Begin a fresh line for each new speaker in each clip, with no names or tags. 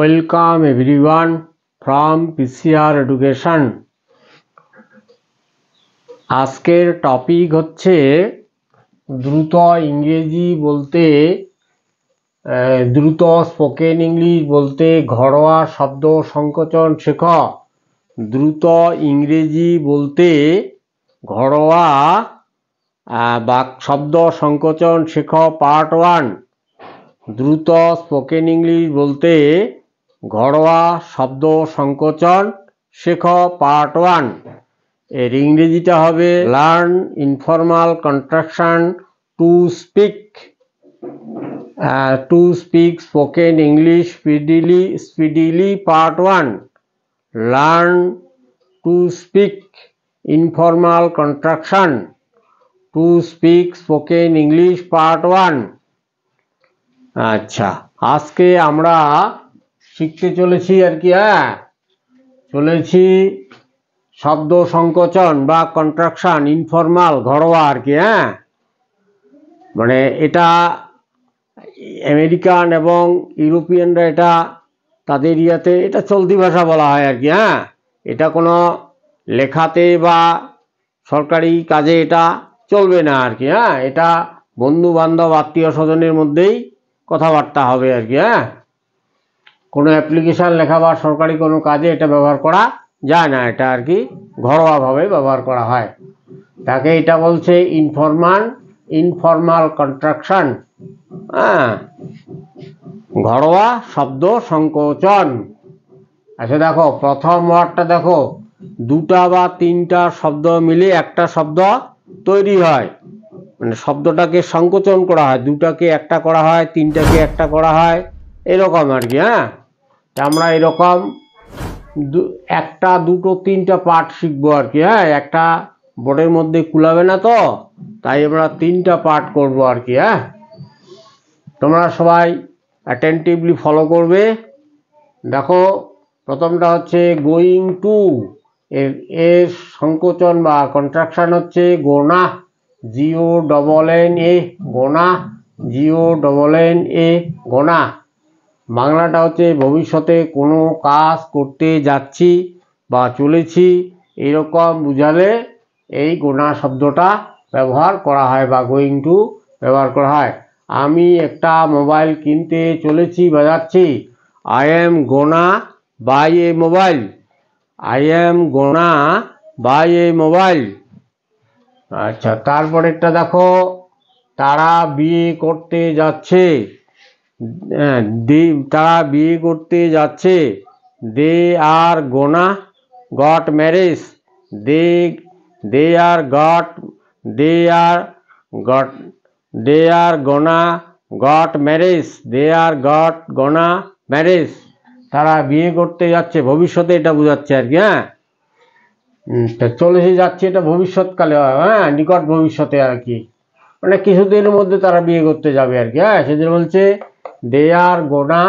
Welcome everyone from PCR education আজকের topic হচ্ছে দ্রুত ইংরেজি বলতে দ্রুত স্পোকেন ইংলিশ বলতে ঘরোয়া শব্দ সংকোচন শেখ দ্রুত ইংরেজি বলতে ঘরোয়া বাক শব্দ সংকোচন শেখ পার্ট ওয়ান দ্রুত স্পোকেন ইংলিশ বলতে ঘরোয়া শব্দ সংকোচন শেখ পার্ট ওয়ান এর ইংরেজিটা হবে learn informal contraction to speak to speak spoken English speedily speedily part one learn to speak informal contraction to speak spoken English part one আচ্ছা আজকে আমরা শিখতে চলেছি আর কি হ্যাঁ চলেছি শব্দ সংকোচন বা কন্ট্রাকশন ইনফর্মাল ঘরোয়া আর কি হ্যাঁ মানে এটা আমেরিকান এবং ইউরোপিয়ানরা এটা তাদের ইয়াতে এটা চলতি ভাষা বলা হয় আর কি হ্যাঁ এটা কোনো লেখাতে বা সরকারি কাজে এটা চলবে না আর কি হ্যাঁ এটা বন্ধু বান্ধব আত্মীয় স্বজনের মধ্যেই কথাবার্তা হবে আর কি হ্যাঁ কোনো অ্যাপ্লিকেশান লেখা বা সরকারি কোনো কাজে এটা ব্যবহার করা যায় না এটা আর কি ঘরোয়াভাবে ব্যবহার করা হয় তাকে এটা বলছে ইনফরমাল ইনফরমাল কনস্ট্রাকশন হ্যাঁ ঘরোয়া শব্দ সংকোচন আচ্ছা দেখো প্রথম ওয়ার্ডটা দেখো দুটা বা তিনটা শব্দ মিলে একটা শব্দ তৈরি হয় মানে শব্দটাকে সংকোচন করা হয় দুটাকে একটা করা হয় তিনটাকে একটা করা হয় এরকম আর কি হ্যাঁ আমরা এরকম একটা দুটো তিনটা পার্ট শিখবো আর কি হ্যাঁ একটা বোর্ডের মধ্যে কুলাবে না তো তাই আমরা তিনটা পার্ট করব আর কি হ্যাঁ তোমরা সবাই অ্যাটেন্টিভলি ফলো করবে দেখো প্রথমটা হচ্ছে গোয়িং টু এর এর সংকোচন বা কন্ট্রাকশান হচ্ছে gonna G O double N A gonna G O double N A gonna বাংলাটা হচ্ছে ভবিষ্যতে কোনো কাজ করতে যাচ্ছি বা চলেছি এরকম বুঝালে এই গোনা শব্দটা ব্যবহার করা হয় বা গোয়িং টু ব্যবহার করা হয় আমি একটা মোবাইল কিনতে চলেছি বা যাচ্ছি I am gonna buy a mobile I am gonna buy a mobile আচ্ছা তারপরেরটা দেখো তারা বিয়ে করতে যাচ্ছে হ্যাঁ, তারা বিয়ে করতে যাচ্ছে they are gonna got marriage they they are got they are got they are gonna got marriage they are got gonna marriage তারা বিয়ে করতে যাচ্ছে ভবিষ্যতে এটা বোঝাচ্ছে আর কি হ্যাঁ চলে যাচ্ছে এটা ভবিষ্যৎকালে হ্যাঁ নিকট ভবিষ্যতে আর কি মানে কিছুদিনের মধ্যে তারা বিয়ে করতে যাবে আর কি হ্যাঁ সেদিন বলছে they are gonna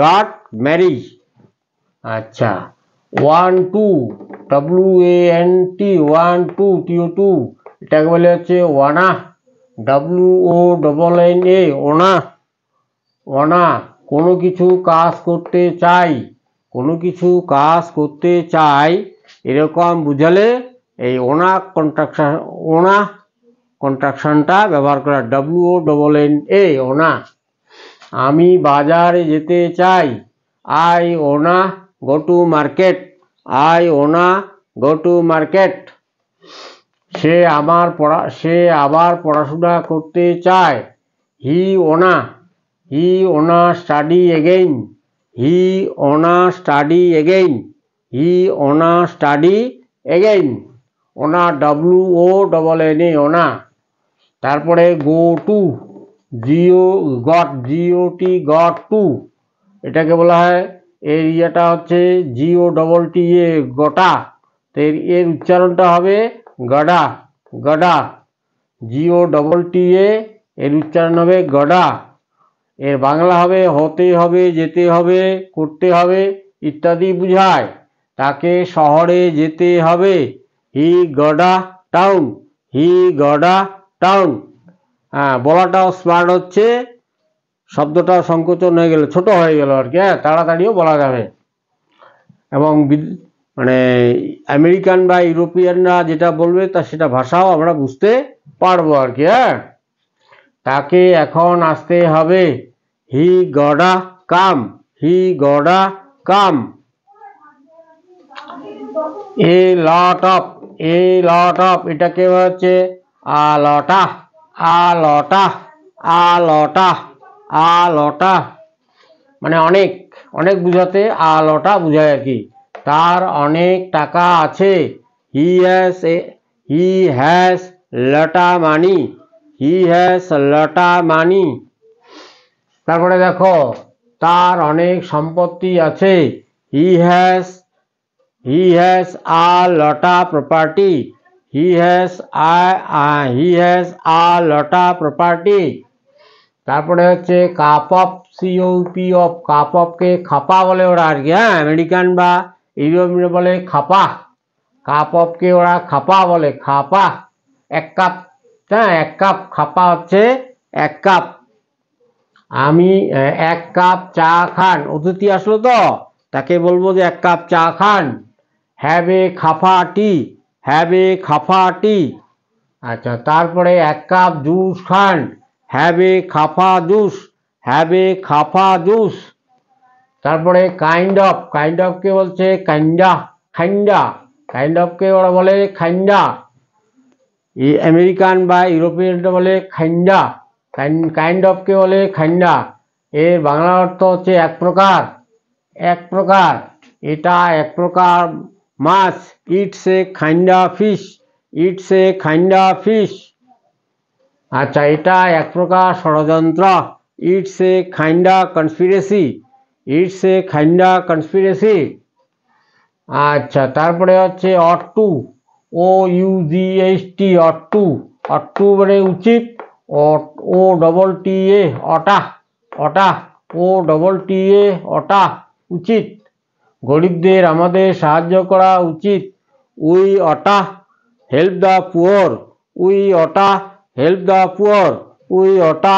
got marry আচ্ছা one two W A N T one two T O to এটাকে বলে হচ্ছে wanna W O double N A wanna wanna কোনো কিছু কাজ করতে চাই কোনো কিছু কাজ করতে চাই এরকম বুঝালে এই ওনা কন্ট্রাকশন ওনা কন্ট্রাকশনটা ব্যবহার করা W O double N A wanna আমি বাজারে যেতে চাই আই ওনা গো টু মার্কেট আই ওনা গো টু মার্কেট সে আমার পড়া সে আবার পড়াশোনা করতে চায় হি ওনা হি wanna study again he wanna study again he wanna study again wanna W O double N A wanna তারপরে go to G O got G O T got to এটাকে বলা হয় এর ইয়েটা হচ্ছে জিও ডবল টি এ গোটা তো এর এর উচ্চারণটা হবে গডা গডা জিও ডবল টি এ এর উচ্চারণ হবে গডা এর বাংলা হবে হতে হবে যেতে হবে করতে হবে ইত্যাদি বুঝায় তাকে শহরে যেতে হবে হি গডা টাউন হি গডা টাউন হ্যাঁ বলাটাও স্মার্ট হচ্ছে শব্দটাও সংকোচন হয়ে গেল ছোট হয়ে গেল আর কি হ্যাঁ তাড়াতাড়িও বলা যাবে এবং মানে আমেরিকান বা ইউরোপিয়ানরা যেটা বলবে তা সেটা ভাষাও আমরা বুঝতে পারবো আর কি হ্যাঁ তাকে এখন আসতে হবে হি গডা কাম হি গডা কাম এ lot of A lot of এটাকে হচ্ছে আ লটা আলটা আলটা আলটা মানে অনেক অনেক বুঝাতে আলটা বুঝায় আর কি তার অনেক টাকা আছে হি হ্যাজ হি হ্যাজ লটা মানি হি হ্যাজ লটা মানি তারপরে দেখো তার অনেক সম্পত্তি আছে he has he has a lotta property he has i he has a lot of property তারপরে হচ্ছে কাপ অফ সিওপি অফ কাপ অফকে খাপা বলে ওরা আর কি হ্যাঁ আমেরিকান বা ইউরোপীয় বলে খাপা কাপ অফকে ওরা খাপা বলে খাপা এক কাপ হ্যাঁ এক কাপ খাপা হচ্ছে এক কাপ আমি এক কাপ চা খান অতিথি আসলো তো তাকে বলবো যে এক কাপ চা খান have A খাপা T have a খাফা টি আচ্ছা তারপরে এক কাপ জুস খান have a cup of juice have a cup of juice তারপরে কাইন্ড অফ কাইন্ড অফকে বলছে কাইন্ডা খাইন্ডা কাইন্ড অফকে ওরা বলে খাইন্ডা এই আমেরিকান বা ইউরোপিয়ানটা বলে খাইন্ডা কাইন্ড অফকে বলে খাইন্ডা এর বাংলা অর্থ হচ্ছে এক প্রকার এক প্রকার এটা এক প্রকার मास it's a kind of fish it's a kind of fish আচ্ছা এটা এক প্রকার ষড়যন্ত্র it's a kind of conspiracy it's a kind of conspiracy আচ্ছা তারপরে হচ্ছে ought to O U G H T ought to ought to মানে উচিত অট ও ডবল টি এ অটা অটা ও ডবল টি এ অটা উচিত গরিবদের আমাদের সাহায্য করা উচিত we oughta help the poor we oughta help the poor we oughta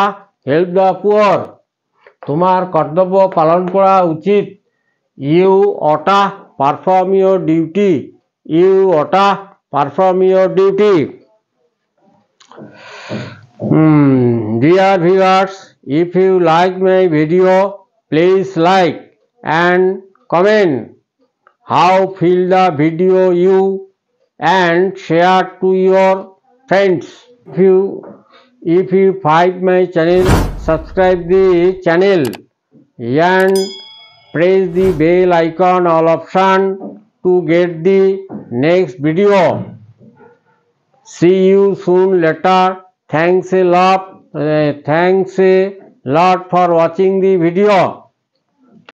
help the poor তোমার কর্তব্য পালন করা উচিত you oughta perform your duty you oughta perform your duty dear viewers if you like my video please like and comment how feel the video you and share to your friends. If you, if you find my channel, subscribe the channel and press the bell icon all option to get the next video. See you soon later. Thanks a lot. Uh, thanks a lot for watching the video.